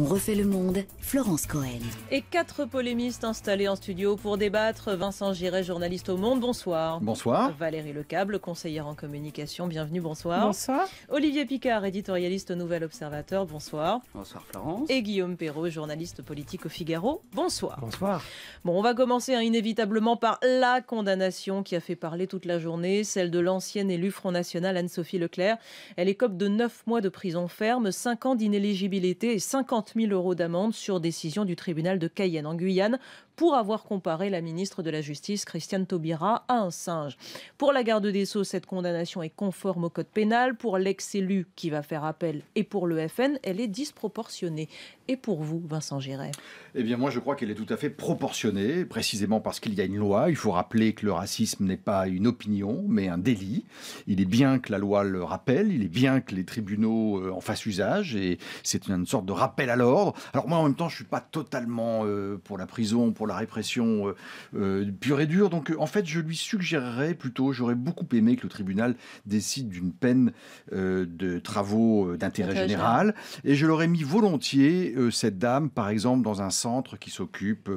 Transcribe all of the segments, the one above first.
On refait le monde, Florence Cohen. Et quatre polémistes installés en studio pour débattre. Vincent Giret, journaliste au Monde, bonsoir. Bonsoir. Valérie Lecable, conseillère en communication, bienvenue, bonsoir. Bonsoir. Olivier Picard, éditorialiste au Nouvel Observateur, bonsoir. Bonsoir Florence. Et Guillaume Perrault, journaliste politique au Figaro, bonsoir. Bonsoir. Bon, on va commencer hein, inévitablement par la condamnation qui a fait parler toute la journée, celle de l'ancienne élue Front National Anne-Sophie Leclerc. Elle écope de neuf mois de prison ferme, cinq ans d'inéligibilité et 50 40 000 euros d'amende sur décision du tribunal de Cayenne. En Guyane, pour avoir comparé la ministre de la Justice, Christiane Taubira, à un singe. Pour la garde des Sceaux, cette condamnation est conforme au code pénal. Pour l'ex-élu qui va faire appel et pour le FN, elle est disproportionnée. Et pour vous, Vincent Giray Eh bien, moi, je crois qu'elle est tout à fait proportionnée, précisément parce qu'il y a une loi. Il faut rappeler que le racisme n'est pas une opinion, mais un délit. Il est bien que la loi le rappelle, il est bien que les tribunaux euh, en fassent usage, et c'est une sorte de rappel à l'ordre. Alors, moi, en même temps, je ne suis pas totalement euh, pour la prison, pour la répression euh, euh, pure et dure. Donc euh, en fait, je lui suggérerais plutôt, j'aurais beaucoup aimé que le tribunal décide d'une peine de travaux d'intérêt général. Et je l'aurais mis volontiers, cette dame, par exemple, dans un centre qui s'occupe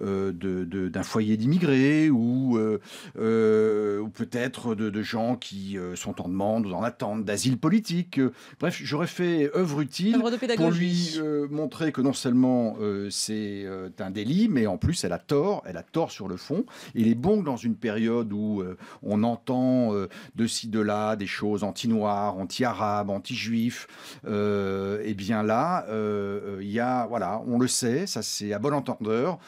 d'un de, foyer d'immigrés ou, ou peut-être de, gens qui sont en demande ou en attente d'asile politique. Bref, j'aurais fait œuvre utile pour lui montrer que non seulement c'est un délit, mais en plus elle a tort, elle a tort sur le fond. Il est bon que dans une période où euh, on entend euh, de ci, de là des choses anti-noirs, anti-arabes, anti-juifs, euh, eh bien là, il y a, voilà, on le sait, ça c'est à bon entendeur,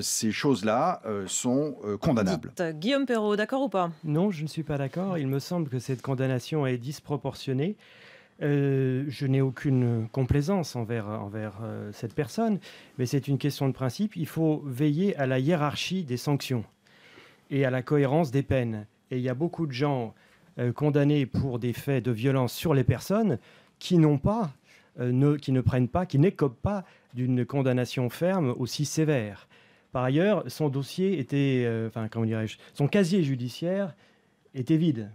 ces choses-là sont condamnables. Guillaume Perrault, d'accord ou pas Non, je ne suis pas d'accord. Il me semble que cette condamnation est disproportionnée. Euh, je n'ai aucune complaisance envers, euh, cette personne, mais c'est une question de principe. Il faut veiller à la hiérarchie des sanctions et à la cohérence des peines. Et il y a beaucoup de gens euh, condamnés pour des faits de violence sur les personnes qui n'ont pas, qui ne prennent pas, qui n'écopent pas d'une condamnation ferme aussi sévère. Par ailleurs, son dossier était, enfin, comment dirais-je, son casier judiciaire était vide.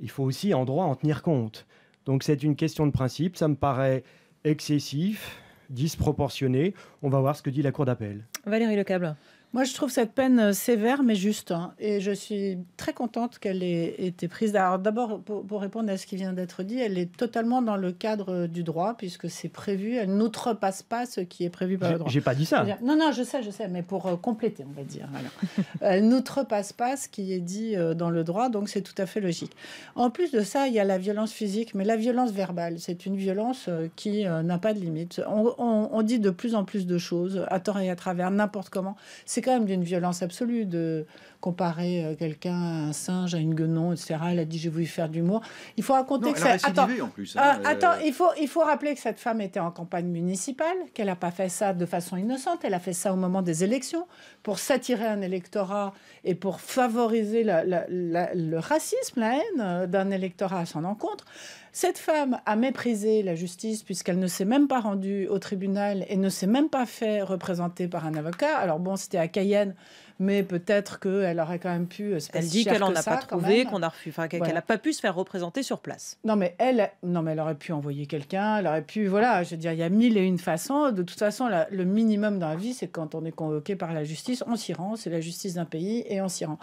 Il faut aussi en droit en tenir compte. Donc c'est une question de principe, ça me paraît excessif, disproportionné. On va voir ce que dit la Cour d'appel. Valérie Lecable. Moi, je trouve cette peine euh, sévère, mais juste. Hein. et je suis très contente qu'elle ait été prise. Alors, d'abord, pour, répondre à ce qui vient d'être dit, elle est totalement dans le cadre euh, du droit, puisque c'est prévu. Elle n'outrepasse pas ce qui est prévu par le droit. J'ai pas dit ça. Non, non, je sais, je sais, mais pour euh, compléter, on va dire. elle n'outrepasse pas ce qui est dit dans le droit, donc c'est tout à fait logique. En plus de ça, il y a la violence physique, mais la violence verbale, c'est une violence qui n'a pas de limite. On, dit de plus en plus de choses, à tort et à travers, n'importe comment. C'est quand même d'une violence absolue de comparer euh, quelqu'un à un singe, à une guenon, etc. Elle a dit j'ai voulu faire du mot. Il faut raconter que Attends, il, faut, il faut rappeler que cette femme était en campagne municipale, qu'elle n'a pas fait ça de façon innocente, elle a fait ça au moment des élections pour s'attirer un électorat et pour favoriser le racisme, la haine euh, d'un électorat à son encontre. Cette femme a méprisé la justice puisqu'elle ne s'est même pas rendue au tribunal et ne s'est même pas fait représenter par un avocat. Alors bon, c'était à Cayenne, mais peut-être qu'elle aurait quand même pu. Euh, elle dit qu'elle n'en a pas trouvé, qu'on a refusé, qu'elle n'a pas pu se faire représenter sur place. Non, mais elle, non, mais elle aurait pu envoyer quelqu'un, elle aurait pu, voilà, je veux dire, il y a mille et une façons. De toute façon, le minimum dans la vie, c'est quand on est convoqué par la justice, on s'y rend, c'est la justice d'un pays et on s'y rend.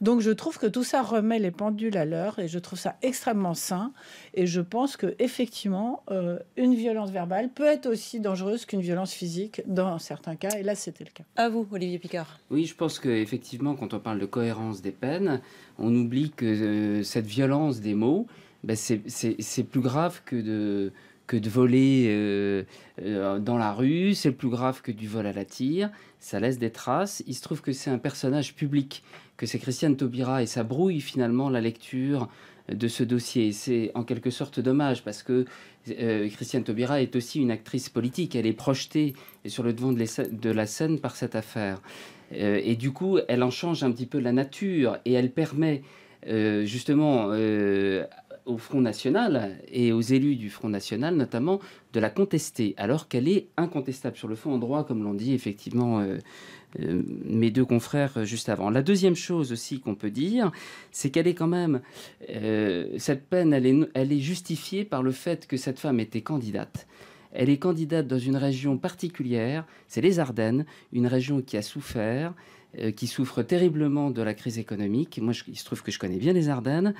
Donc, je trouve que tout ça remet les pendules à l'heure et je trouve ça extrêmement sain. Et je pense que effectivement, euh, une violence verbale peut être aussi dangereuse qu'une violence physique dans certains cas. Et là, c'était le cas. À vous, Olivier Picard. Oui, je pense que Effectivement, quand on parle de cohérence des peines, on oublie que euh, cette violence des mots, ben, c'est plus grave que de, voler euh, euh, dans la rue, c'est plus grave que du vol à la tire, ça laisse des traces. Il se trouve que c'est un personnage public, que c'est Christiane Taubira et ça brouille finalement la lecture de ce dossier. C'est en quelque sorte dommage parce que euh, Christiane Taubira est aussi une actrice politique. Elle est projetée sur le devant de, la scène par cette affaire. Euh, et du coup, elle en change un petit peu la nature et elle permet euh, justement au Front National et aux élus du Front National notamment de la contester alors qu'elle est incontestable sur le fond en droit, comme l'ont dit effectivement euh, mes deux confrères euh, juste avant. La deuxième chose aussi qu'on peut dire, c'est qu'elle est quand même, euh, cette peine, elle est, elle est justifiée par le fait que cette femme était candidate. Elle est candidate dans une région particulière, c'est les Ardennes, une région qui a souffert, qui souffre terriblement de la crise économique. Moi, je, il se trouve que je connais bien les Ardennes,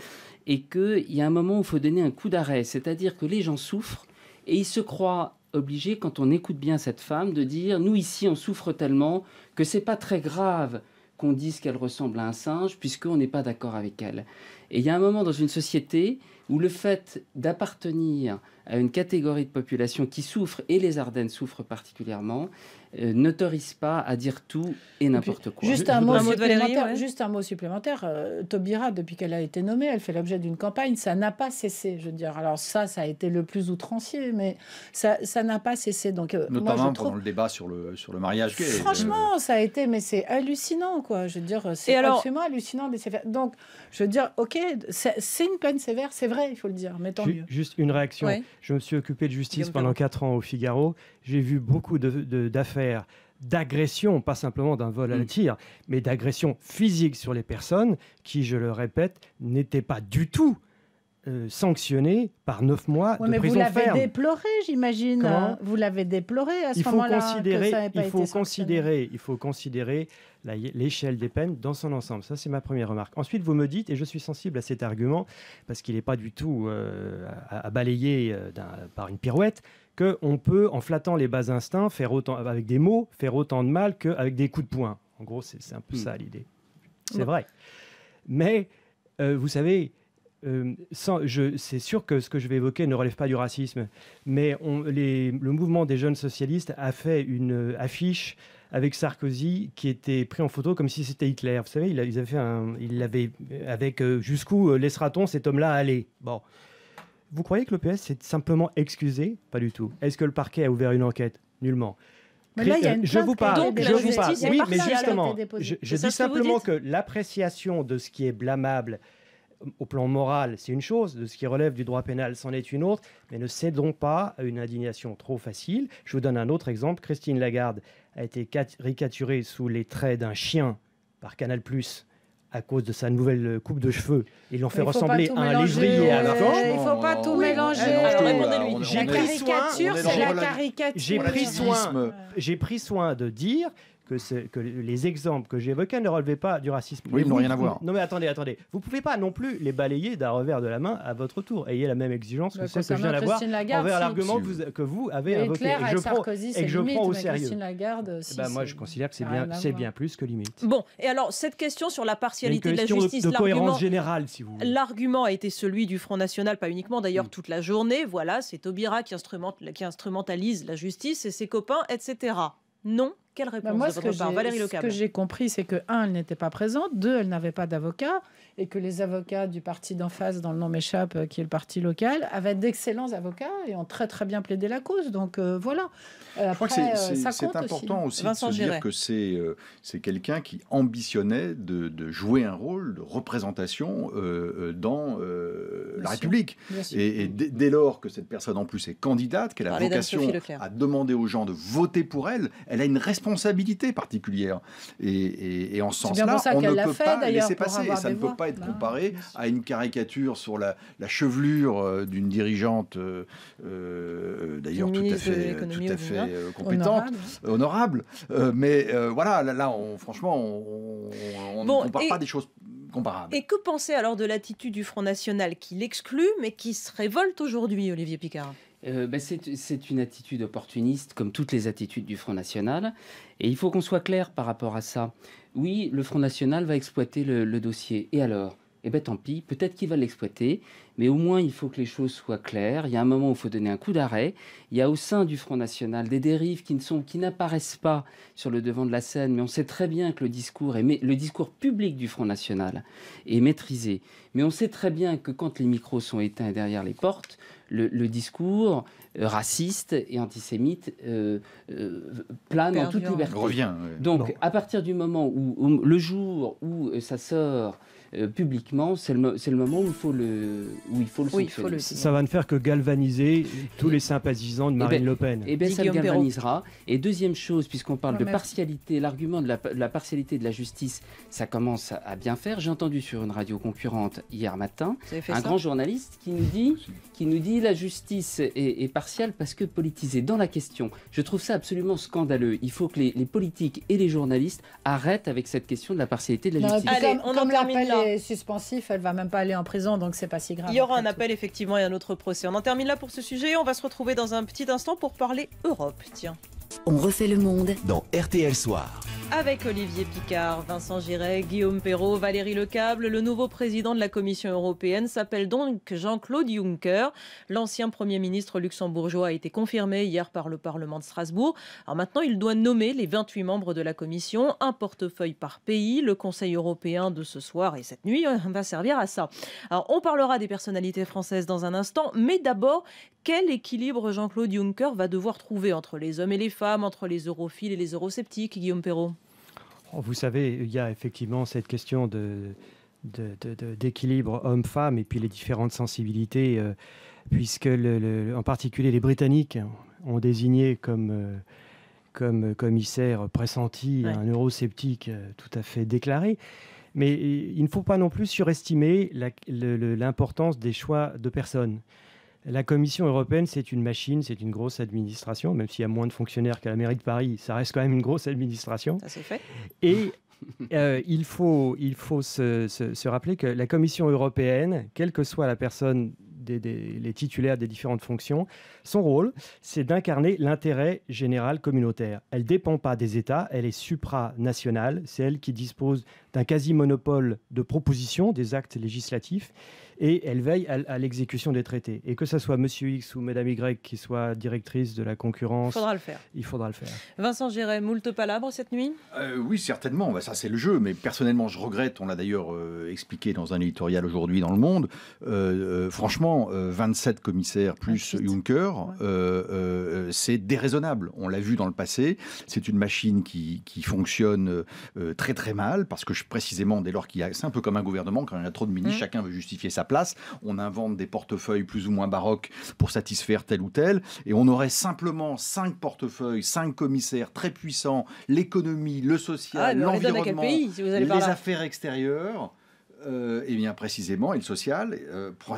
et qu'il y a un moment où il faut donner un coup d'arrêt, c'est-à-dire que les gens souffrent et ils se croient obligé, quand on écoute bien cette femme, de dire nous ici on souffre tellement que c'est pas très grave qu'on dise qu'elle ressemble à un singe puisqu'on n'est pas d'accord avec elle. Et il y a un moment dans une société où le fait d'appartenir à une catégorie de population qui souffre, et les Ardennes souffrent particulièrement, euh, n'autorise pas à dire tout et n'importe quoi. Juste un, mot supplémentaire, juste un mot supplémentaire. Taubira, depuis qu'elle a été nommée, elle fait l'objet d'une campagne. Ça n'a pas cessé, je veux dire. Alors ça, ça a été le plus outrancier, mais ça n'a pas cessé. Donc, euh, Notamment moi, pendant le débat sur le, sur le mariage Franchement, euh, ça a été, mais c'est hallucinant, quoi. Je veux dire, c'est absolument hallucinant. Donc, je veux dire, ok, c'est une peine sévère, c'est vrai, il faut le dire, mais tant mieux. Juste une réaction. Je me suis occupé de justice pendant quatre ans au Figaro. J'ai vu beaucoup d'affaires. De, d'agression, pas simplement d'un vol à la mm. tire, mais d'agression physique sur les personnes qui, je le répète, n'étaient pas du tout euh, sanctionné par neuf mois de prison ferme. Vous l'avez déploré, j'imagine. Vous l'avez déploré à ce moment-là. Il faut considérer, il faut considérer l'échelle des peines dans son ensemble. Ça, c'est ma première remarque. Ensuite, vous me dites, et je suis sensible à cet argument parce qu'il n'est pas du tout euh, à, balayer euh, par une pirouette, qu'on peut, en flattant les bas instincts, faire autant avec des mots, faire autant de mal qu'avec des coups de poing. En gros, c'est un peu hmm. ça l'idée. C'est vrai. Mais vous savez, euh, c'est sûr que ce que je vais évoquer ne relève pas du racisme, mais on, les, le mouvement des jeunes socialistes a fait une euh, affiche avec Sarkozy qui était pris en photo comme si c'était Hitler. Vous savez, ils avaient, fait il euh, avec jusqu'où laissera-t-on cet homme-là aller Bon. Vous croyez que l'OPS s'est simplement excusé Pas du tout. Est-ce que le parquet a ouvert une enquête Nullement. Mais je vous parle, je vous parle. Oui, mais justement, je dis simplement que l'appréciation de ce qui est blâmable au plan moral, c'est une chose, de ce qui relève du droit pénal, c'en est une autre, mais ne cédons pas à une indignation trop facile. Je vous donne un autre exemple. Christine Lagarde a été caricaturée sous les traits d'un chien par Canal ⁇ à cause de sa nouvelle coupe de cheveux. Ils l'ont fait ressembler à un lévrier à Il ne faut pas tout euh, mélanger. J'ai pris soin. J'ai pris soin. J'ai pris soin de dire que, que les exemples que j'évoquais ne relevaient pas du racisme. Oui, ils n'ont rien à voir. Non, mais attendez, attendez. Vous pouvez pas non plus les balayer d'un revers de la main à votre tour. Ayez la même exigence que bah, celle que je viens d'avoir envers l'argument que, vous avez invoqué. Et, Sarkozy, et que je prends au sérieux. moi, je considère que c'est bien, bien plus que limite. Bon, et alors cette question sur la partialité de la justice, de, cohérence générale, si vous. L'argument a été celui du Front National, pas uniquement d'ailleurs mm. toute la journée. Voilà, c'est Taubira qui instrumentalise la justice et ses copains, etc non, quelle bah, réponse moi, de votre part Ce que j'ai compris, c'est que, un, elle n'était pas présente, deux, elle n'avait pas d'avocat, et que les avocats du parti d'en face, dans le nom m'échappe, euh, qui est le parti local, avaient d'excellents avocats et ont très très bien plaidé la cause. Donc euh, voilà. Je crois que c'est euh, important aussi, de se dire que c'est c'est quelqu'un qui ambitionnait de, jouer un rôle de représentation dans la République. Et, dès, lors que cette personne en plus est candidate, qu'elle a vocation à demander aux gens de voter pour elle, elle a une responsabilité particulière. Et, en ce sens-là, on ne peut fait, pas laisser passer. ça ne pas être comparé à une caricature sur la, chevelure euh, d'une dirigeante, euh, euh, d'ailleurs tout à fait, compétente, honorable. mais voilà, là, franchement, on, ne compare pas des choses comparables. Et que penser alors de l'attitude du Front National qui l'exclut, mais qui se révolte aujourd'hui, Olivier Picard euh, ben, c'est une attitude opportuniste, comme toutes les attitudes du Front National. Et il faut qu'on soit clair par rapport à ça. Oui, le Front National va exploiter le dossier. Et alors eh bien tant pis, peut-être qu'il va l'exploiter, mais au moins il faut que les choses soient claires. Il y a un moment où il faut donner un coup d'arrêt. Il y a au sein du Front National des dérives qui ne qui n'apparaissent pas sur le devant de la scène, mais on sait très bien que le discours, le discours public du Front National est maîtrisé. Mais on sait très bien que quand les micros sont éteints derrière les portes, le, discours euh, raciste et antisémite euh, euh, plane en toute liberté. Revient, Donc, à partir du moment où le jour où ça sort euh, publiquement, c'est le, le, moment où il faut le, où il faut le, Ça va ne faire que galvaniser tous les sympathisants de eh Marine ben, Le Pen. Et eh bien ça le galvanisera. Et deuxième chose, puisqu'on parle de partialité, l'argument de, la, partialité de la justice, ça commence à bien faire. J'ai entendu sur une radio concurrente hier matin un grand journaliste qui nous dit, qui nous dit la justice est, est, partielle parce que politisée dans la question. Je trouve ça absolument scandaleux. Il faut que les, politiques et les journalistes arrêtent avec cette question de la partialité de la justice. on comme en Hein. suspensif, elle va même pas aller en prison, donc c'est pas si grave. Il y aura un appel, effectivement, et un autre procès. On en termine là pour ce sujet. On va se retrouver dans un petit instant pour parler Europe. Tiens. On refait le monde dans RTL Soir. Avec Olivier Picard, Vincent Giray, Guillaume Perrault, Valérie Lecable, le nouveau président de la Commission européenne s'appelle donc Jean-Claude Juncker. L'ancien Premier ministre luxembourgeois a été confirmé hier par le Parlement de Strasbourg. Alors maintenant, il doit nommer les 28 membres de la Commission, un portefeuille par pays. Le Conseil européen de ce soir et cette nuit euh, va servir à ça. Alors on parlera des personnalités françaises dans un instant, mais d'abord, quel équilibre Jean-Claude Juncker va devoir trouver entre les hommes et les femmes entre les europhiles et les eurosceptiques, Guillaume Perrault oh, Vous savez, il y a effectivement cette question de, d'équilibre homme-femme et puis les différentes sensibilités, euh, puisque en particulier les Britanniques ont désigné comme, euh, comme commissaire pressenti un eurosceptique euh, tout à fait déclaré. Mais il ne faut pas non plus surestimer l'importance des choix de personnes. La Commission européenne, c'est une machine, c'est une grosse administration, même s'il y a moins de fonctionnaires qu'à la mairie de Paris, ça reste quand même une grosse administration. Ça se fait. Et euh, il faut, il faut se, rappeler que la Commission européenne, quelle que soit la personne, des, les titulaires des différentes fonctions, son rôle, c'est d'incarner l'intérêt général communautaire. Elle ne dépend pas des États, elle est supranationale, c'est elle qui dispose d'un quasi-monopole de propositions des actes législatifs et elle veille à, l'exécution des traités. Et que ce soit Monsieur X ou Madame Y qui soit directrice de la concurrence, il faudra le faire. Il faudra le faire. Vincent Géret, moult palabres cette nuit euh, Oui, certainement. Bah, ça, c'est le jeu. Mais personnellement, je regrette. On l'a d'ailleurs euh, expliqué dans un éditorial aujourd'hui dans Le Monde. Euh, franchement, 27 commissaires plus Juncker, c'est déraisonnable. On l'a vu dans le passé. C'est une machine qui, qui fonctionne très très mal parce que précisément, dès lors qu'il y a, c'est un peu comme un gouvernement quand il y a trop de ministres, mm. chacun veut justifier sa place. On invente des portefeuilles plus ou moins baroques pour satisfaire tel ou tel. Et on aurait simplement cinq portefeuilles, cinq commissaires très puissants, l'économie, le social, ah, l'environnement, les affaires extérieures. et euh, eh bien précisément, et le social, euh, pour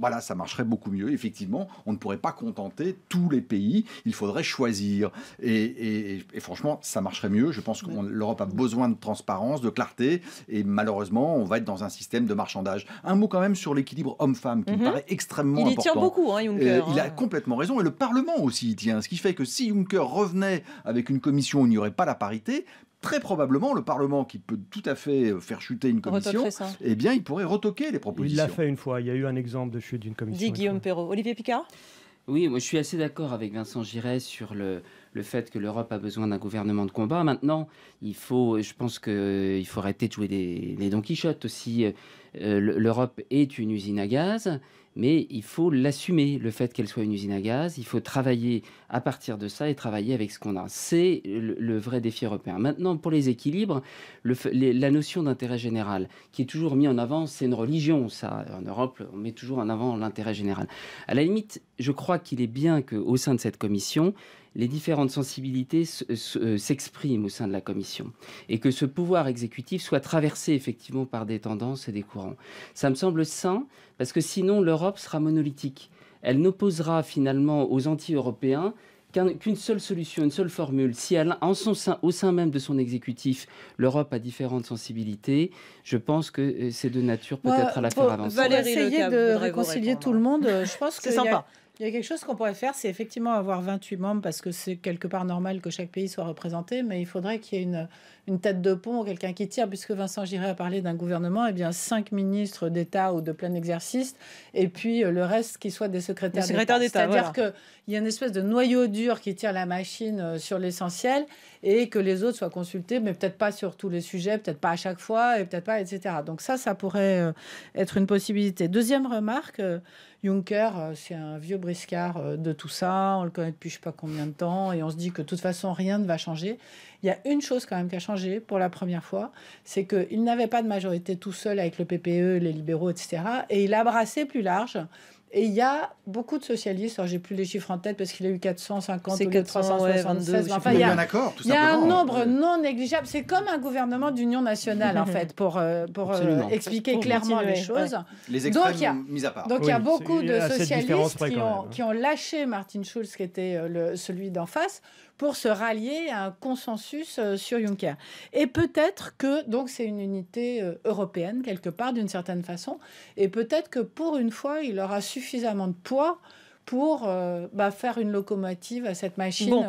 voilà, ça marcherait beaucoup mieux. Effectivement, on ne pourrait pas contenter tous les pays. Il faudrait choisir. Et, franchement, ça marcherait mieux. Je pense que l'Europe a besoin de transparence, de clarté. Et malheureusement, on va être dans un système de marchandage. Un mot quand même sur l'équilibre homme-femme qui me mhm. paraît extrêmement important. Il tient beaucoup, hein, Juncker. Euh, il a hein. complètement raison. Et le Parlement aussi y tient. Ce qui fait que si Juncker revenait avec une commission où il n'y aurait pas la parité, très probablement, le Parlement, qui peut tout à fait euh, faire chuter une commission, eh bien, il pourrait retoquer les propositions. Il l'a fait une fois. Il y a eu un exemple de chute d'une commission. Dit Guillaume Perrault. Olivier Picard Oui, moi, je suis assez d'accord avec Vincent Giray sur le, le fait que l'Europe a besoin d'un gouvernement de combat. Maintenant, il faut, je pense qu'il euh, faut arrêter de jouer des, des Don Quichotte aussi. Euh, euh, L'Europe est une usine à gaz, mais il faut l'assumer, le fait qu'elle soit une usine à gaz. Il faut travailler à partir de ça et travailler avec ce qu'on a. C'est le, vrai défi européen. Maintenant, pour les équilibres, la notion d'intérêt général, qui est toujours mise en avant, c'est une religion, ça. En Europe, on met toujours en avant l'intérêt général. À la limite, je crois qu'il est bien qu'au sein de cette commission, les différentes sensibilités euh, s'expriment au sein de la Commission et que ce pouvoir exécutif soit traversé effectivement par des tendances et des courants. Ça me semble sain parce que sinon l'Europe sera monolithique. Elle n'opposera finalement aux anti-européens qu'une seule solution, une seule formule. Si elle, en son sein, au sein même de son exécutif, l'Europe a différentes sensibilités, je pense que euh, c'est de nature peut-être à la faire avancer. Valérie, essayer de réconcilier tout le monde. Euh, je pense que c'est sympa. Il y a quelque chose qu'on pourrait faire, c'est effectivement avoir 28 membres parce que c'est quelque part normal que chaque pays soit représenté, mais il faudrait qu'il y ait une, une, tête de pont quelqu'un qui tire, puisque Vincent Giray a parlé d'un gouvernement, et eh bien cinq ministres d'État ou de plein exercice, et puis euh, le reste qui soit des secrétaires d'État. C'est-à-dire qu'il y a une espèce de noyau dur qui tire la machine euh, sur l'essentiel et que les autres soient consultés, mais peut-être pas sur tous les sujets, peut-être pas à chaque fois, et peut-être pas, etc. Donc ça, ça pourrait euh, être une possibilité. Deuxième remarque. Juncker, euh, c'est un vieux briscard euh, de tout ça, on le connaît depuis je ne sais pas combien de temps, et on se dit que de toute façon, rien ne va changer. Il y a une chose quand même qui a changé pour la première fois, c'est qu'il n'avait pas de majorité tout seul avec le PPE, les libéraux, etc. Et il a brassé plus large et il y a beaucoup de socialistes, alors j'ai plus les chiffres en tête parce qu'il a eu 450 ou 376. il y a, un, y a un nombre non négligeable. C'est comme un gouvernement d'union nationale, en fait, pour, euh, pour euh, expliquer clairement les choses. Les extrêmes donc, mis à part. Donc il y a beaucoup de socialistes qui ont, hein. qui ont, lâché Martin Schulz, qui était euh, celui d'en face, pour se rallier à un consensus euh, sur Juncker. Et peut-être que, donc c'est une unité euh, européenne quelque part d'une certaine façon, et peut-être que pour une fois, il aura suffisamment de poids pour euh, bah, faire une locomotive à cette machine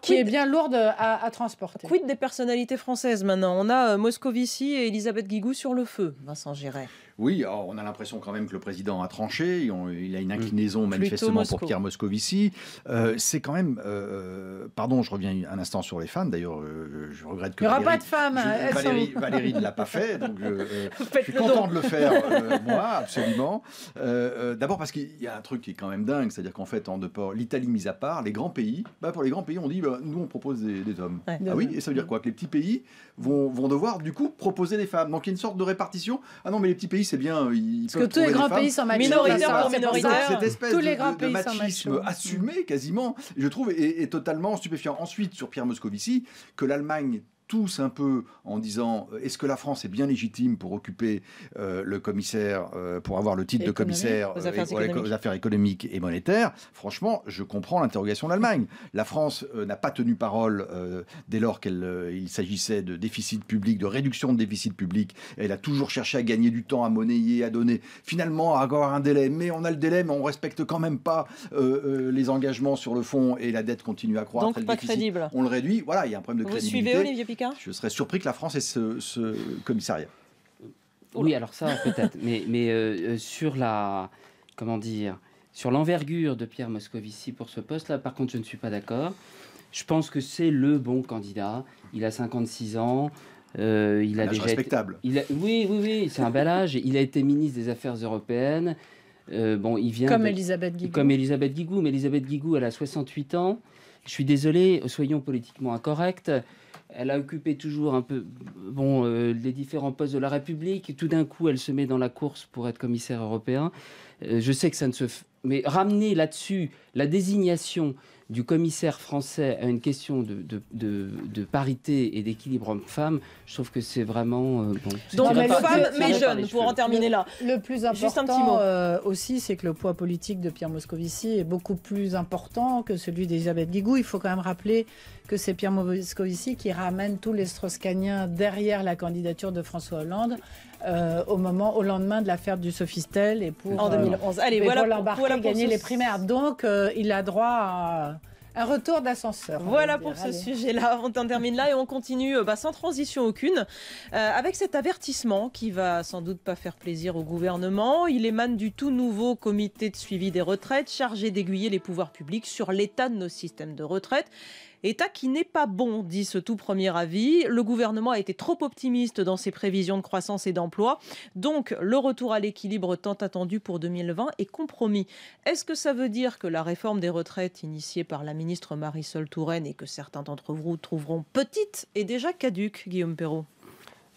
qui est bien lourde à, à, transporter. Quid des personnalités françaises maintenant On a Moscovici et Elisabeth Guigou sur le feu, Vincent Giray. Oui, oh, on a l'impression quand même que le président a tranché. Il a une mm. inclinaison manifestement pour Pierre Moscovici. Euh, c'est quand même. Euh, euh, pardon, je reviens un instant sur les femmes. D'ailleurs, je regrette que. Il n'y aura pas de femmes. Hein, Valérie, ne l'a pas fait. Donc, je suis content de le faire, moi, absolument. D'abord parce qu'il y a un truc qui est quand même dingue. C'est-à-dire qu'en fait, en dehors, l'Italie mise à part, les grands pays, bah, pour les grands pays, on dit bah, nous, on propose des, hommes. ah oui, et ça veut dire quoi Que les petits pays vont, vont devoir, du coup, proposer des femmes. Donc, il y a une sorte de répartition. Ah non, mais les petits pays, c'est bien. Euh, ils Parce que tous les grands pays sont minoritaires Cette espèce tous les grands de, pays machisme assumé quasiment, je trouve, est, totalement stupéfiant. Ensuite, sur Pierre Moscovici, que l'Allemagne tous un peu en disant euh, est-ce que la France est bien légitime pour occuper euh, le commissaire, euh, pour avoir le titre de commissaire aux affaires, économiques et monétaires Franchement, je comprends l'interrogation de l'Allemagne. La France n'a pas tenu parole dès lors qu'il s'agissait de déficit public, de réduction de déficit public. Elle a toujours cherché à gagner du temps, à monnayer, à donner. Finalement, à avoir un délai. Mais on a le délai, mais on respecte quand même pas les engagements sur le fond et la dette continue à croître. Donc, pas crédible. On le réduit. Voilà, il y a un problème de crédibilité. Je serais surpris que la France ait ce, commissariat. Oui, alors ça, peut-être. mais, euh, euh, sur la. Comment dire Sur l'envergure de Pierre Moscovici pour ce poste-là, par contre, je ne suis pas d'accord. Je pense que c'est le bon candidat. Il a 56 ans. Euh, il a déjà respectable. oui, oui, oui, c'est un bel âge. Il a été ministre des Affaires européennes. bon, il vient comme Elisabeth Guigou. Comme Elisabeth Guigou, mais Elisabeth Guigou, elle a 68 ans. Je suis désolé, soyons politiquement incorrects. Elle a occupé toujours un peu bon, euh, les différents postes de la République. Tout d'un coup, elle se met dans la course pour être commissaire européen. Euh, je sais que ça ne se... pas Mais ramener là-dessus la désignation du commissaire français à une question de, parité et d'équilibre homme-femme, je trouve que c'est vraiment... Euh, bon, Donc femmes mais jeunes, pour en terminer là. Le, plus important aussi, c'est que le poids politique de Pierre Moscovici est beaucoup plus important que celui d'Elisabeth Guigou. Il faut quand même rappeler que c'est Pierre ici qui ramène tous les strauss derrière la candidature de François Hollande euh, au moment, au lendemain de l'affaire du Sofistel et pour en 2011. Euh, Allez, voilà l'embarquer gagner les primaires. Donc, euh, il a droit à un retour d'ascenseur. Voilà pour ce sujet-là. On termine là et on continue bah, sans transition aucune avec cet avertissement qui va sans doute pas faire plaisir au gouvernement. Il émane du tout nouveau comité de suivi des retraites chargé d'aiguiller les pouvoirs publics sur l'état de nos systèmes de retraite. État qui n'est pas bon, dit ce tout premier avis. Le gouvernement a été trop optimiste dans ses prévisions de croissance et d'emploi. Donc, le retour à l'équilibre tant attendu pour 2020 est compromis. Est-ce que ça veut dire que la réforme des retraites initiée par la ministre Marisol Touraine et que certains d'entre vous trouveront petite est déjà caduque, Guillaume Perrault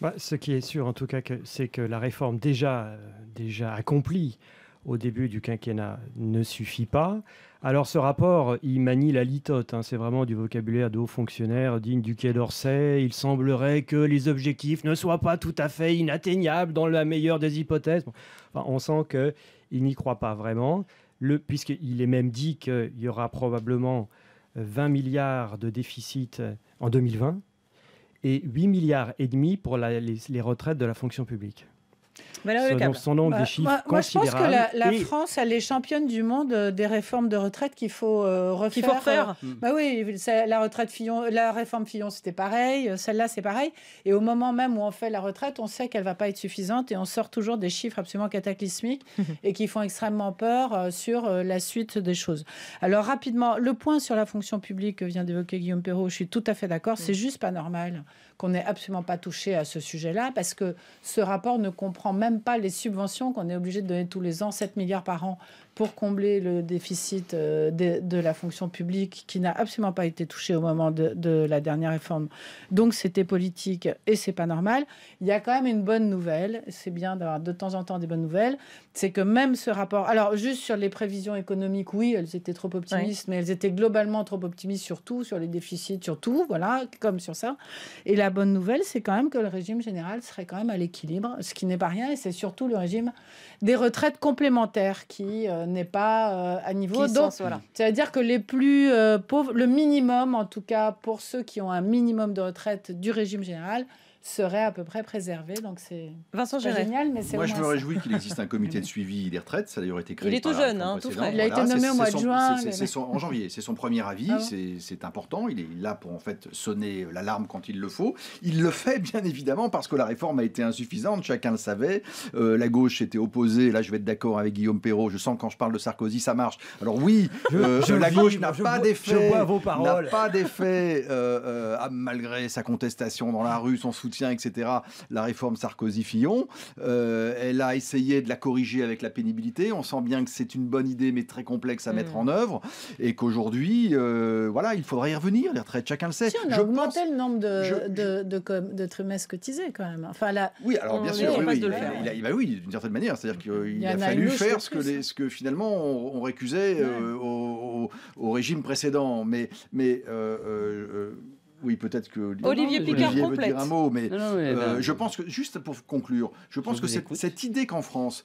bah, ce qui est sûr, en tout cas, c'est que la réforme déjà, euh, déjà accomplie au début du quinquennat ne suffit pas. Alors ce rapport, il manie la litote, hein. c'est vraiment du vocabulaire de haut fonctionnaire digne du Quai d'Orsay. Il semblerait que les objectifs ne soient pas tout à fait inatteignables dans la meilleure des hypothèses. on sent qu'il n'y croit pas vraiment, puisqu'il est même dit qu'il y aura probablement 20 milliards de déficit en 2020 et 8 milliards et demi pour les retraites de la fonction publique. Bah, moi, je pense que la, France, elle est championne du monde euh, des réformes de retraite qu'il faut euh, refaire. Euh, mm. bah oui, la retraite la réforme Fillon, c'était pareil. Celle-là, c'est pareil. Et au moment même où on fait la retraite, on sait qu'elle va pas être suffisante et on sort toujours des chiffres absolument cataclysmiques et qui font extrêmement peur sur la suite des choses. Alors rapidement, le point sur la fonction publique que vient d'évoquer Guillaume Perrault, je suis tout à fait d'accord. Mm. C'est juste pas normal qu'on n'ait absolument pas touché à ce sujet-là, parce que ce rapport ne comprend même pas les subventions qu'on est obligé de donner tous les ans, 7 milliards par an pour combler le déficit euh, de, la fonction publique qui n'a absolument pas été touché au moment de, la dernière réforme. Donc c'était politique et c'est pas normal. Il y a quand même une bonne nouvelle, c'est bien d'avoir de temps en temps des bonnes nouvelles, c'est que même ce rapport, alors juste sur les prévisions économiques, oui, elles étaient trop optimistes, mais elles étaient globalement trop optimistes sur tout, sur les déficits, sur tout, voilà, comme sur ça. Et la bonne nouvelle, c'est quand même que le régime général serait quand même à l'équilibre, ce qui n'est pas rien, et c'est surtout le régime des retraites complémentaires qui... Euh, n'est pas euh, à niveau. Donc, c'est-à-dire que les plus euh, pauvres, le minimum en tout cas pour ceux qui ont un minimum de retraite du régime général, serait à peu près préservé. Donc c'est Vincent génial, mais c'est Moi, je me réjouis qu'il existe un comité de suivi des retraites. Ça a d'ailleurs été créé. Il est tout jeune, hein, Il a été nommé au mois de juin. en janvier. C'est son premier avis. Ah c'est, important. Il est là pour en fait sonner l'alarme quand il le faut. Il le fait bien évidemment parce que la réforme a été insuffisante. Chacun le savait. Euh, la gauche était opposée. Là, je vais être d'accord avec Guillaume Perrault. Je sens quand je parle de Sarkozy, ça marche. Alors oui, la gauche n'a pas d'effet. N'a pas d'effet malgré sa contestation dans la rue, son soutien etc., la réforme Sarkozy-Fillon. Euh, elle a essayé de la corriger avec la pénibilité. On sent bien que c'est une bonne idée, mais très complexe à mettre mm. en œuvre. Et qu'aujourd'hui, euh, voilà, il faudrait y revenir. Les chacun le sait. Si, on a augmenté le nombre de, de, trimestres cotisés quand même. Enfin, là, oui, alors bien sûr, oui, d'une certaine manière. C'est-à-dire qu'il a, fallu faire ce que, les, ce que finalement on, récusait euh, au, au, régime précédent. Mais, mais oui, peut-être que Olivier Picard dire un mot, mais euh, bah, je pense que, juste pour conclure, je pense que cette, cette, idée qu'en France,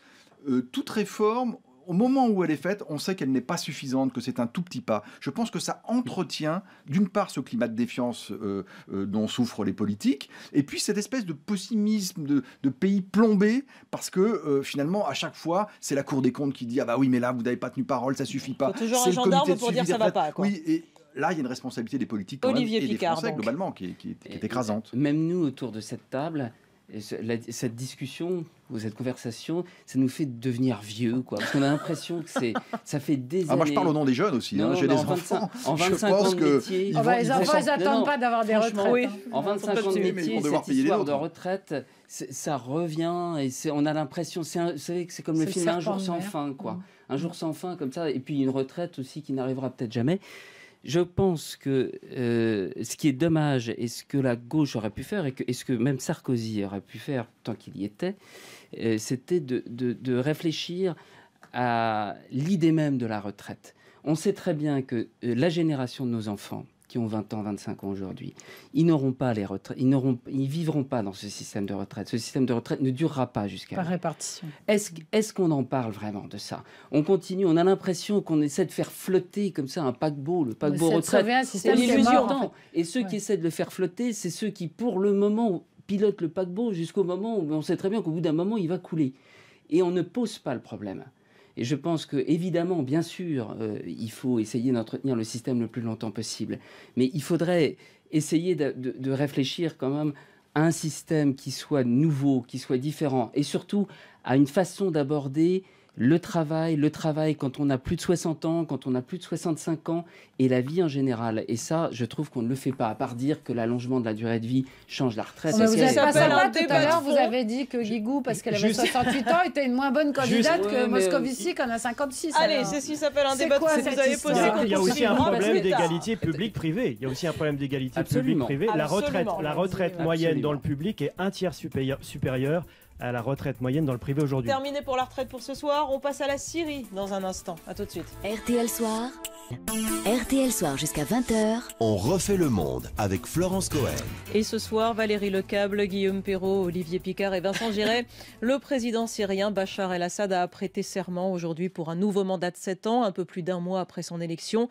euh, toute réforme, au moment où elle est faite, on sait qu'elle n'est pas suffisante, que c'est un tout petit pas. Je pense que ça entretient, d'une part, ce climat de défiance euh, dont souffrent les politiques, et puis cette espèce de pessimisme de, pays plombé, parce que finalement, à chaque fois, c'est la Cour des comptes qui dit Ah bah oui, mais là, vous n'avez pas tenu parole, ça suffit pas. C'est toujours un gendarme pour dire ça va pas. Quoi. Oui, et, là, il y a une responsabilité des politiques quand et Picard, des Français globalement qui, est écrasante. Même nous, autour de cette table, cette discussion cette conversation, ça nous fait devenir vieux, quoi. Parce qu'on a l'impression que c'est, ça fait des ah, années. Moi, je parle au nom des jeunes aussi. Hein. J'ai des enfants. en 25 ans de métier, les enfants, n'attendent pas d'avoir des retraites. Hein. En 25 ans de métier, cette histoire de retraite, ça revient et on a l'impression, vous c'est comme le film Un jour sans fin, quoi. Mmh. Un jour sans fin, comme ça, et puis une retraite aussi qui n'arrivera peut-être jamais je pense que euh, ce qui est dommage et ce que la gauche aurait pu faire et, ce que même Sarkozy aurait pu faire tant qu'il y était, euh, c'était de, réfléchir à l'idée même de la retraite. On sait très bien que euh, la génération de nos enfants, qui ont 20 ans, 25 ans aujourd'hui. Ils n'auront pas les retraites, ils n'auront, ils vivront pas dans ce système de retraite. Ce système de retraite ne durera pas jusqu'à. Par répartition. Est-ce, ce qu'on en parle vraiment de ça On continue, on a l'impression qu'on essaie de faire flotter comme ça un paquebot, le paquebot retraite. Un système Et ceux qui essaient de le faire flotter, c'est ceux qui, pour le moment, pilotent le paquebot jusqu'au moment où on sait très bien qu'au bout d'un moment, il va couler. Et on ne pose pas le problème. Et je pense que, évidemment, bien sûr, euh, il faut essayer d'entretenir le système le plus longtemps possible. Mais il faudrait essayer de réfléchir quand même à un système qui soit nouveau, qui soit différent, et surtout à une façon d'aborder le travail, le travail quand on a plus de 60 ans, quand on a plus de 65 ans, et la vie en général. Et ça, je trouve qu'on ne le fait pas, à part dire que l'allongement de la durée de vie change la retraite. Oh, mais vous avez pas ça tout à l'heure, vous avez dit que Guigou, parce qu'elle avait 68 ans, était une moins bonne candidate que Moscovici, en a 56. Allez, c'est ce qui s'appelle un débat vous Il y a aussi un problème d'égalité publique privé Il y a aussi un problème d'égalité public-privé. La retraite, la retraite moyenne dans le public est un tiers supérieur à la retraite moyenne dans le privé aujourd'hui. Terminé pour la retraite pour ce soir, on passe à la Syrie dans un instant. À tout de suite. RTL Soir. RTL Soir jusqu'à 20h. On refait le monde avec Florence Cohen. Et ce soir, Valérie Lecable, Guillaume Perrault, Olivier Picard et Vincent Giray. le président syrien Bachar el-Assad a prêté serment aujourd'hui pour un nouveau mandat de 7 ans, un peu plus d'un mois après son élection.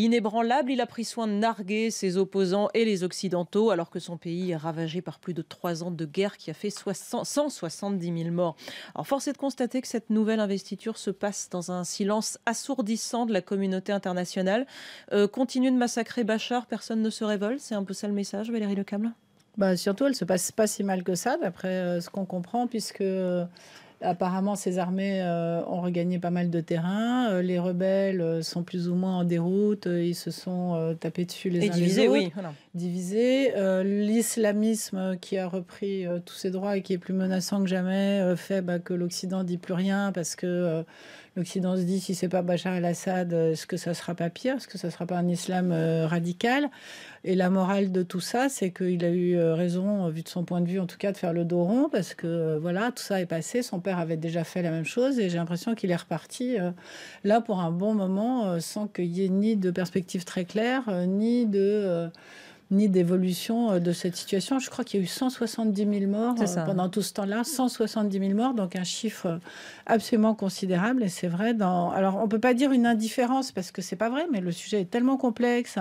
Inébranlable, il a pris soin de narguer ses opposants et les Occidentaux, alors que son pays est ravagé par plus de trois ans de guerre qui a fait 170 000 morts. Alors, force est de constater que cette nouvelle investiture se passe dans un silence assourdissant de la communauté internationale. Euh, continue de massacrer Bachar, personne ne se révolte. C'est un peu ça le message, Valérie Câble. bah, Surtout, elle se passe pas si mal que ça, d'après euh, ce qu'on comprend, puisque. Euh, Apparemment, ces armées euh, ont regagné pas mal de terrain. Euh, les rebelles euh, sont plus ou moins en déroute. Ils se sont tapés dessus les uns les autres. Oui, L'islamisme qui a repris tous ses droits et qui est plus menaçant que jamais fait bah, que l'Occident dit plus rien parce que L'Occident se dit si c'est pas Bachar el-Assad, euh, est-ce que ça sera pas pire Est-ce que ça sera pas un islam euh, radical Et la morale de tout ça, c'est qu'il a eu euh, raison, vu de son point de vue en tout cas, de faire le dos rond parce que voilà, tout ça est passé. Son père avait déjà fait la même chose et j'ai l'impression qu'il est reparti là pour un bon moment sans qu'il y ait ni de perspective très claire, ni de ni d'évolution euh, de cette situation. Je crois qu'il y a eu 170 000 morts euh, pendant tout ce temps-là, 170 000 morts, donc un chiffre euh, absolument considérable. Et c'est vrai, dans... alors on ne peut pas dire une indifférence parce que c'est pas vrai, mais le sujet est tellement complexe.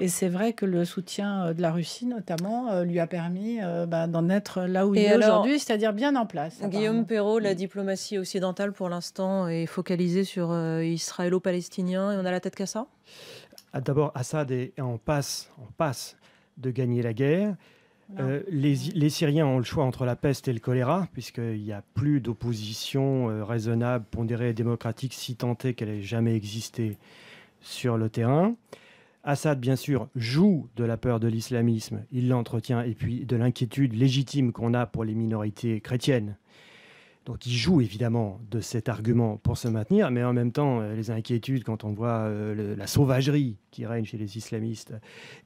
Et c'est vrai que le soutien de la Russie, notamment, lui a permis ben, d'en être là où il est aujourd'hui, c'est-à-dire bien en place. Guillaume Perrault, la diplomatie occidentale pour l'instant est focalisée sur israélo-palestinien et on a la tête qu'à ça ah, d'abord, Assad est en passe, en passe de gagner la guerre. Euh, les, Syriens ont le choix entre la peste et le choléra, puisqu'il n'y a plus d'opposition euh, raisonnable, pondérée et démocratique, si tentée qu'elle ait jamais existé sur le terrain. Assad, bien sûr, joue de la peur de l'islamisme, il l'entretient, et puis de l'inquiétude légitime qu'on a pour les minorités chrétiennes donc il joue évidemment de cet argument pour se maintenir, mais en même temps, euh, les inquiétudes quand on voit euh, la sauvagerie qui règne chez les islamistes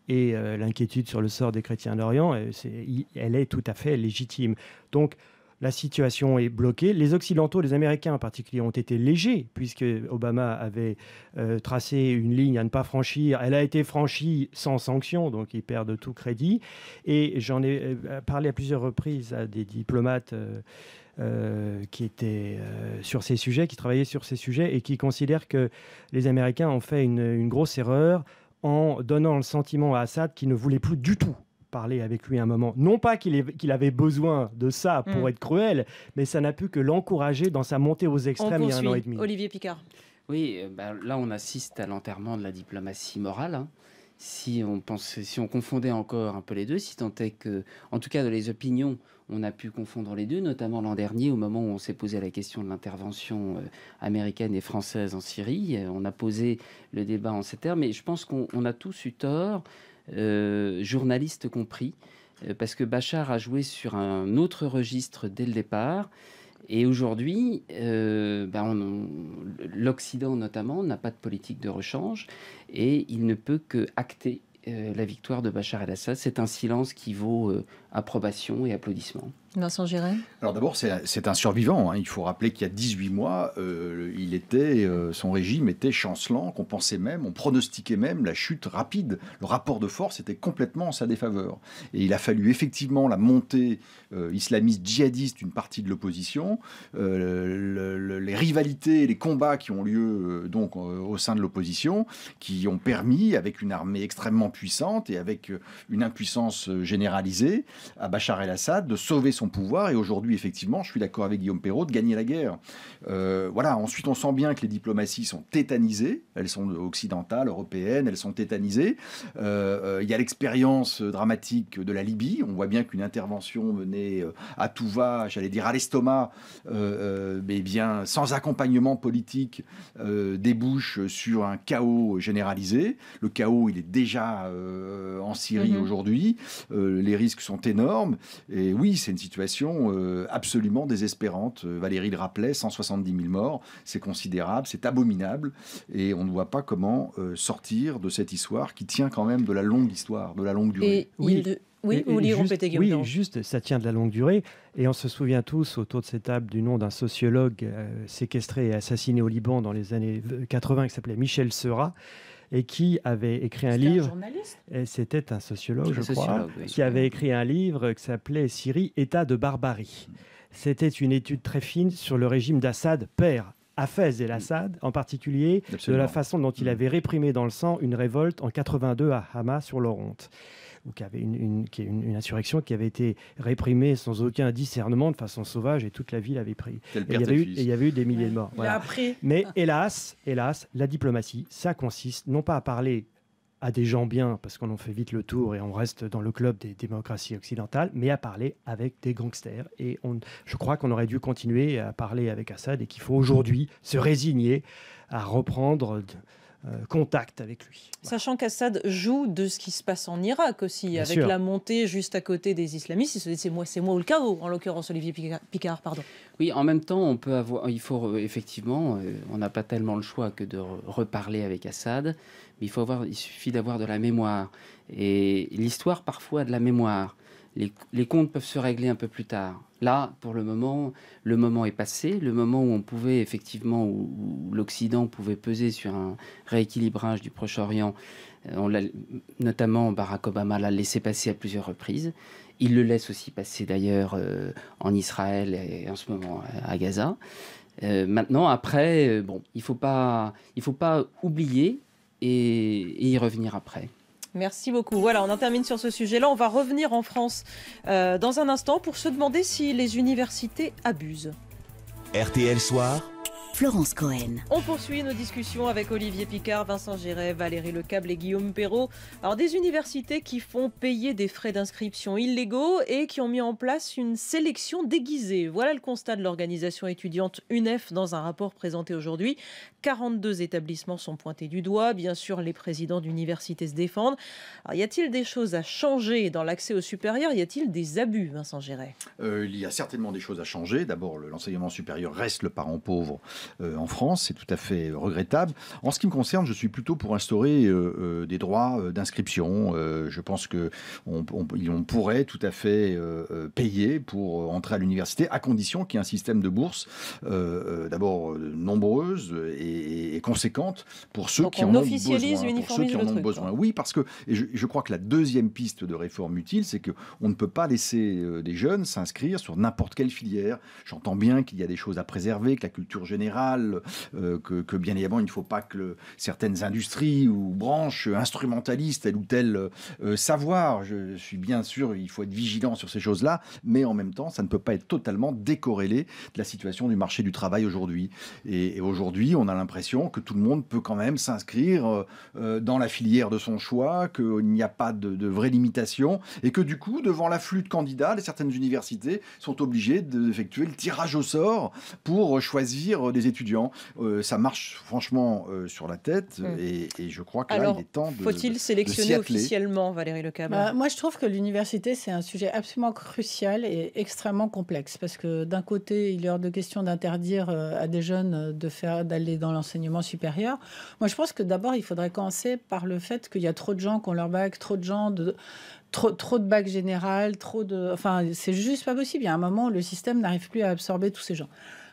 et euh, l'inquiétude sur le sort des chrétiens d'Orient, elle est tout à fait légitime. Donc la situation est bloquée. Les Occidentaux, les Américains en particulier, ont été légers, puisque Obama avait tracé une ligne à ne pas franchir. Elle a été franchie sans sanction, donc ils perdent tout crédit. Et j'en ai parlé à plusieurs reprises à des diplomates. Euh, qui était euh, sur ces sujets, qui travaillait sur ces sujets et qui considère que les Américains ont fait une, grosse erreur en donnant le sentiment à Assad qu'il ne voulait plus du tout parler avec lui un moment. Non pas qu'il avait besoin de ça pour mm. être cruel, mais ça n'a pu que l'encourager dans sa montée aux extrêmes il y a un an et demi. Olivier Picard. Oui, euh, bah, là on assiste à l'enterrement de la diplomatie morale. Hein. Si on, si on confondait encore un peu les deux, si tant est que, en tout cas dans les opinions, on a pu confondre les deux, notamment l'an dernier, au moment où on s'est posé la question de l'intervention euh, américaine et française en Syrie. Euh, on a posé le débat en ces termes, mais je pense qu'on a tous eu tort, journaliste euh, journalistes compris, parce que Bachar a joué sur un autre registre dès le départ. Et aujourd'hui, ben, l'Occident notamment n'a pas de politique de rechange et il ne peut que acter euh, la victoire de Bachar el-Assad. C'est un silence qui vaut euh, approbation et applaudissements. Vincent Giray Alors d'abord, c'est un survivant. Hein. Il faut rappeler qu'il y a 18 mois, euh, il était, euh, son régime était chancelant, qu'on pensait même, on pronostiquait même la chute rapide. Le rapport de force était complètement en sa défaveur. Et il a fallu effectivement la montée euh, islamiste djihadiste d'une partie de l'opposition, les rivalités, les combats qui ont lieu donc au sein de l'opposition, qui ont permis, avec une armée extrêmement puissante et avec une impuissance généralisée, à Bachar el-Assad de sauver son pouvoir. Et aujourd'hui, effectivement, je suis d'accord avec Guillaume Perrault de gagner la guerre. Euh, voilà, ensuite, on sent bien que les diplomaties sont tétanisées. Elles sont occidentales, européennes, elles sont tétanisées. Euh, euh, il y a l'expérience dramatique de la Libye. On voit bien qu'une intervention menée à tout va, j'allais dire à l'estomac, mais bien sans accompagnement politique, débouche sur un chaos généralisé. Le chaos, il est déjà en Syrie mhm. aujourd'hui. les risques sont énormes. Et oui, c'est une situation situation euh, absolument désespérante. Euh, Valérie le rappelait, 170 000 morts, c'est considérable, c'est abominable, et on ne voit pas comment euh, sortir de cette histoire qui tient quand même de la longue histoire, de la longue durée. oui. Oui, juste, oui, juste, ça tient de la longue durée. Et on se souvient tous autour de cette table du nom d'un sociologue séquestré et assassiné au Liban dans les années 80 qui s'appelait Michel Seurat, et qui avait écrit un livre. C'était un sociologue, je crois, qui avait écrit un livre qui s'appelait Syrie, État de barbarie. C'était une étude très fine sur le régime d'Assad père, Hafez et l'Assad, en particulier de la façon dont il mm. avait réprimé dans le sang une révolte en 82 à Hama sur l'Oronte ou qui avait une, insurrection qui avait été réprimée sans aucun discernement, de façon sauvage, et toute la ville avait pris. il, y avait eu, des milliers de morts. Mais hélas, hélas, la diplomatie, ça consiste non pas à parler à des gens bien, parce qu'on en fait vite le tour et on reste dans le club des démocraties occidentales, mais à parler avec des gangsters. Et on, je crois qu'on aurait dû continuer à parler avec Assad et qu'il faut aujourd'hui se résigner à reprendre... Euh, contact avec lui. Sachant qu'Assad joue de ce qui se passe en Irak aussi, avec la montée juste à côté des islamistes. Il se dit c'est moi, moi ou le chaos, en l'occurrence Olivier Picard, pardon. Oui, en même temps, on peut avoir, il faut effectivement, euh, on n'a pas tellement le choix que de reparler avec Assad, mais il faut avoir, il suffit d'avoir de la mémoire et l'histoire parfois a de la mémoire. les comptes peuvent se régler un peu plus tard. Là, pour le moment, le moment est passé, le moment où on pouvait effectivement, où, l'Occident pouvait peser sur un rééquilibrage du Proche-Orient, euh, notamment Barack Obama l'a laissé passer à plusieurs reprises. Il le laisse aussi passer d'ailleurs euh, en Israël et en ce moment à Gaza. Euh, maintenant, après, bon, il ne faut, pas, oublier et y revenir après. Merci beaucoup. Voilà, on en termine sur ce sujet-là. On va revenir en France euh, dans un instant pour se demander si les universités abusent. RTL Soir. Florence Cohen. On poursuit nos discussions avec Olivier Picard, Vincent Géret, Valérie Lecable et Guillaume Perrault. Alors, des universités qui font payer des frais d'inscription illégaux et qui ont mis en place une sélection déguisée. Voilà le constat de l'organisation étudiante UNEF dans un rapport présenté aujourd'hui. 42 établissements sont pointés du doigt. Bien sûr, les présidents d'universités se défendent. y a-t-il des choses à changer dans l'accès au supérieur Y a-t-il des abus, Vincent Géret euh, Il y a certainement des choses à changer. D'abord, l'enseignement supérieur reste le parent pauvre euh, en France. C'est tout à fait euh, regrettable. En ce qui me concerne, je suis plutôt pour instaurer des droits d'inscription. je pense qu'on on, pourrait tout à fait payer pour entrer à l'université, à condition qu'il y ait un système de bourse, d'abord nombreuses et conséquente pour ceux qui en ont besoin. Pour ceux qui en besoin. Oui, parce que je, crois que la deuxième piste de réforme utile, c'est que on ne peut pas laisser euh, des jeunes s'inscrire sur n'importe quelle filière. J'entends bien qu'il y a des choses à préserver, que la culture générale, euh, que, bien évidemment il ne faut pas que certaines industries ou branches instrumentalisent tel ou tel euh, savoir. Je suis bien sûr, il faut être vigilant sur ces choses-là, mais en même temps, ça ne peut pas être totalement décorrélé de la situation du marché du travail aujourd'hui. Et, et aujourd'hui, on a l'impression que tout le monde peut quand même s'inscrire euh, euh, dans la filière de son choix, qu'il n'y a pas de, vraies limitations, et que du coup, devant l'afflux de candidats, certaines universités sont obligées d'effectuer le tirage au sort pour choisir euh, des étudiants. ça marche franchement sur la tête, mm. et, je crois que est temps de. Faut-il sélectionner officiellement, Valérie Lecabre bah, Moi, je trouve que l'université, c'est un sujet absolument crucial et extrêmement complexe, parce que d'un côté, il est hors de question d'interdire à des jeunes de faire d'aller dans l'enseignement supérieur. Moi, je pense que d'abord, il faudrait commencer par le fait qu'il y a trop de gens qui ont leur bac, trop de gens de, Trop, trop, de bac général, trop de. Enfin, c'est juste pas possible. Il y a un moment où le système n'arrive plus à absorber tous ces gens.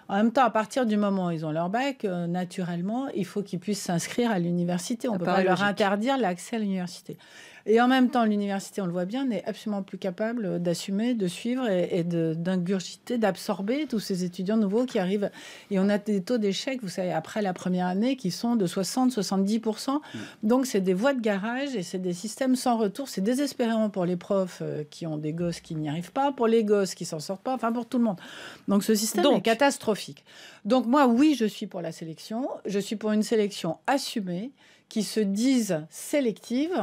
En même temps, à partir du moment où ils ont leur bac, euh, naturellement, il faut qu'ils puissent s'inscrire à l'université. On ne peut pas leur interdire l'accès à l'université. Et en même temps, l'université, on le voit bien, n'est absolument plus capable d'assumer, de suivre et, d'ingurgiter, d'absorber tous ces étudiants nouveaux qui arrivent. Et on a des taux d'échec, vous savez, après la première année, qui sont de 60-70%. Mm. Donc, c'est des voies de garage et c'est des systèmes sans retour. C'est désespérant pour les profs euh, qui ont des gosses qui n'y arrivent pas, pour les gosses qui s'en sortent pas, enfin pour tout le monde. Donc, ce système est catastrophique. Donc, moi, oui, je suis pour la sélection. Je suis pour une sélection assumée qui se dise sélective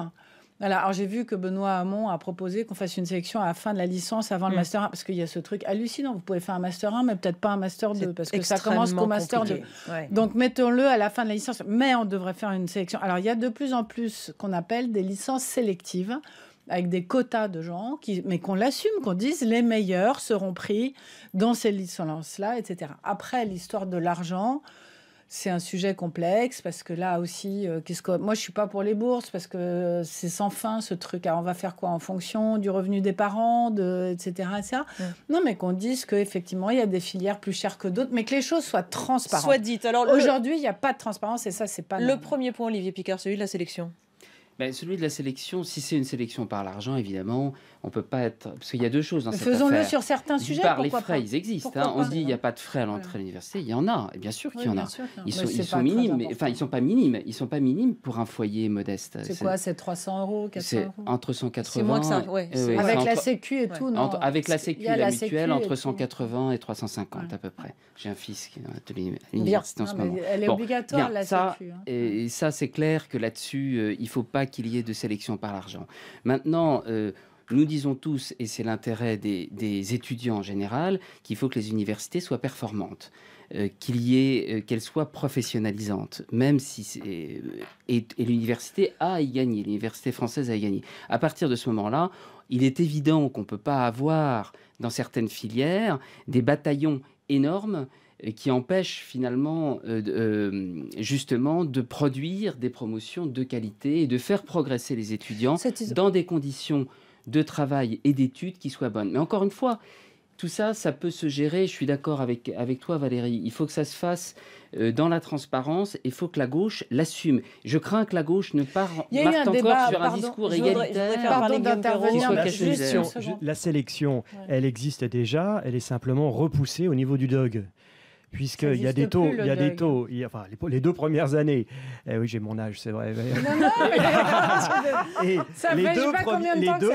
alors j'ai vu que Benoît Hamon a proposé qu'on fasse une sélection à la fin de la licence, avant le mm. master 1, parce qu'il y a ce truc hallucinant. Vous pouvez faire un master 1, mais peut-être pas un master 2, parce que ça commence qu'au master 2. Donc mettons-le à la fin de la licence, mais on devrait faire une sélection. Alors il y a de plus en plus qu'on appelle des licences sélectives avec des quotas de gens, qui, mais qu'on l'assume, qu'on dise les meilleurs seront pris dans ces licences-là, etc. Après, l'histoire de l'argent, c'est un sujet complexe parce que là aussi, euh, qu'est-ce que moi je suis pas pour les bourses parce que c'est sans fin ce truc. Alors on va faire quoi en fonction du revenu des parents, etc. Non, mais qu'on dise qu'effectivement il y a des filières plus chères que d'autres, mais que les choses soient transparentes. Soit dites. Alors aujourd'hui, il n'y a pas de transparence et ça c'est pas. Le premier point, Olivier Picard, celui de la sélection. Bah, celui de la sélection, si c'est une sélection par l'argent, évidemment, on peut pas être. Parce qu'il y a deux choses dans cette Faisons-le sur certains sujets. Par les frais, ils existent. Hein. On se dit, il n'y a pas de frais à l'entrée à l'université. Il y en a, et bien sûr qu'il y en a. Ils sont, sont minimes, mais, enfin, ils sont pas minimes. Ils sont pas minimes pour un foyer modeste. C'est quoi C'est 300 euros, 400 Entre 180. Moins avec la Sécu et tout, non Avec la Sécu la mutuelle, entre 180 et 350 à peu près. J'ai un fils qui est à l'université en ce moment. Elle est obligatoire, la Sécu. Hein. Et ça, c'est clair que là-dessus, euh, il faut pas qu'il y ait de sélection par l'argent. Maintenant, euh, nous disons tous, et c'est l'intérêt des, étudiants en général, qu'il faut que les universités soient performantes, euh, qu'il y ait, euh, qu'elles soient professionnalisantes, même si c'est, et, l'université a y gagné, l'université française a y gagné. À partir de ce moment-là, il est évident qu'on ne peut pas avoir dans certaines filières des bataillons énormes qui empêche finalement euh, euh, justement de produire des promotions de qualité et de faire progresser les étudiants dans des conditions de travail et d'études qui soient bonnes. Mais encore une fois, tout ça, ça peut se gérer, je suis d'accord avec, avec toi Valérie, il faut que ça se fasse euh, dans la transparence, il faut que la gauche l'assume. Je crains que la gauche ne part, parte encore sur un discours égalitaire. La sélection, elle existe déjà, elle est simplement repoussée au niveau du DOG puisqu'il y a des taux, il y des taux, enfin les, deux premières années. Eh oui, j'ai mon âge, c'est vrai. les deux,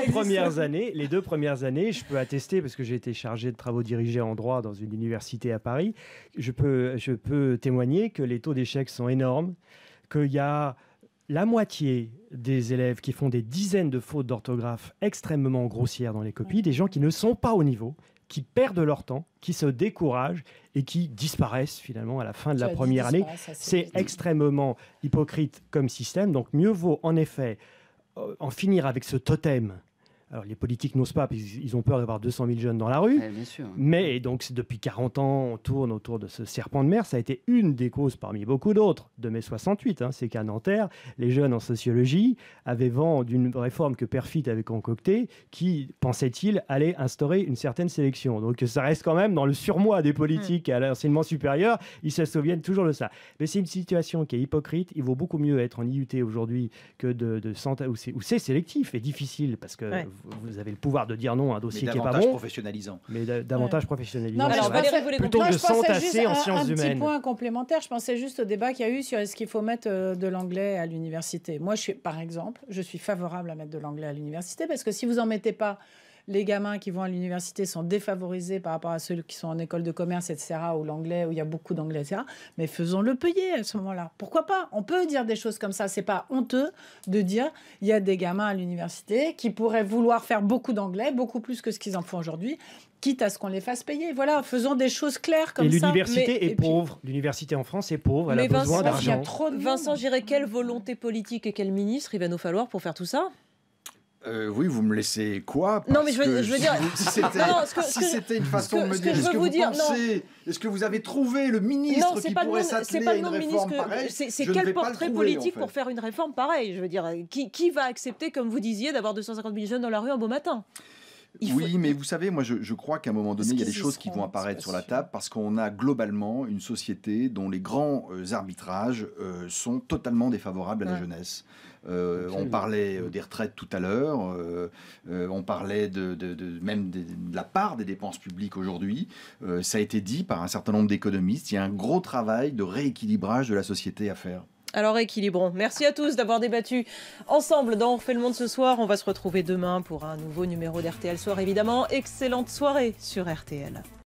premières années, les deux premières années, je peux attester parce que j'ai été chargé de travaux dirigés en droit dans une université à Paris. Je peux, je peux témoigner que les taux d'échec sont énormes, qu'il y a la moitié des élèves qui font des dizaines de fautes d'orthographe extrêmement grossières dans les copies, des gens qui ne sont pas au niveau, qui perdent leur temps, qui se découragent et qui disparaissent finalement à la fin de la première année. C'est extrêmement hypocrite comme système. Donc mieux vaut en effet euh, en finir avec ce totem alors, les politiques n'osent pas, parce ont peur d'avoir 200 000 jeunes dans la rue. Mais donc, depuis 40 ans, on tourne autour de ce serpent de mer. Ça a été une des causes parmi beaucoup d'autres de mai 68. Hein, c'est qu'à Nanterre, les jeunes en sociologie avaient vent d'une réforme que Perfit avait concoctée, qui, pensait-il, allait instaurer une certaine sélection. Donc, ça reste quand même dans le surmoi des politiques à l'enseignement supérieur. Ils se souviennent toujours de ça. Mais c'est une situation qui est hypocrite. Il vaut beaucoup mieux être en IUT aujourd'hui que de, de où c'est sélectif et difficile parce que vous avez le pouvoir de dire non à un dossier qui est pas bon. professionnalisant. Mais davantage professionnalisant. Non, mais je plutôt que de s'entasser en sciences humaines. Un petit point complémentaire, je pensais juste au débat qu'il y a eu sur est-ce qu'il faut mettre euh, de l'anglais à l'université. Moi, par exemple, je suis favorable à mettre de l'anglais à l'université parce que si vous en mettez pas les gamins qui vont à l'université sont défavorisés par rapport à ceux qui sont en école de commerce, etc., ou l'anglais, où il y a beaucoup d'anglais, etc. Mais faisons-le payer à ce moment-là. Pourquoi pas On peut dire des choses comme ça. C'est pas honteux de dire il y a des gamins à l'université qui pourraient vouloir faire beaucoup d'anglais, beaucoup plus que ce qu'ils en font aujourd'hui, quitte à ce qu'on les fasse payer. Voilà, faisons des choses claires comme et ça. L'université est pauvre. L'université en France est pauvre. Elle mais a Vincent, besoin d'argent. Vincent, j'irai quelle volonté politique et quel ministre il va nous falloir pour faire tout ça euh, oui, vous me laissez quoi Non, mais je veux, dire. Si, c'était une façon de me dire, est-ce que, vous, pensez, est-ce que vous avez trouvé le ministre qui pas pourrait s'atteler à une réforme pareille C'est quel portrait politique pour faire une réforme pareille Je veux dire, qui, va accepter, comme vous disiez, d'avoir 250 000 jeunes dans la rue un beau matin oui, mais vous savez, moi je, crois qu'à un moment donné, il y a des choses qui vont apparaître sur la table parce qu'on a globalement une société dont les grands euh, arbitrages euh, sont totalement défavorables à la jeunesse. Euh, on parlait euh, mm. des retraites tout à l'heure, euh, on parlait de, même de, la part des dépenses publiques aujourd'hui. ça a été dit par un certain nombre d'économistes, il y a un gros travail de rééquilibrage de la société à faire. Alors équilibrons. Merci à tous d'avoir débattu ensemble dans On le monde ce soir. On va se retrouver demain pour un nouveau numéro d'RTL Soir évidemment. Excellente soirée sur RTL.